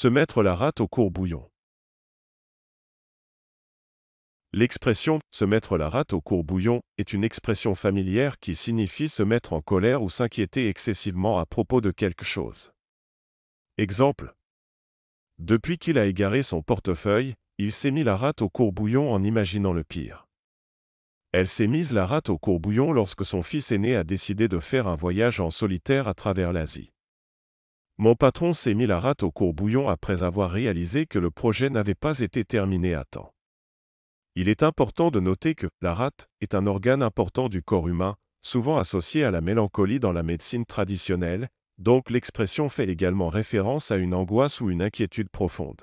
Se mettre la rate au courbouillon. L'expression se mettre la rate au courbouillon est une expression familière qui signifie se mettre en colère ou s'inquiéter excessivement à propos de quelque chose. Exemple. Depuis qu'il a égaré son portefeuille, il s'est mis la rate au courbouillon en imaginant le pire. Elle s'est mise la rate au courbouillon lorsque son fils aîné a décidé de faire un voyage en solitaire à travers l'Asie. Mon patron s'est mis la rate au courbouillon après avoir réalisé que le projet n'avait pas été terminé à temps. Il est important de noter que la rate est un organe important du corps humain, souvent associé à la mélancolie dans la médecine traditionnelle, donc l'expression fait également référence à une angoisse ou une inquiétude profonde.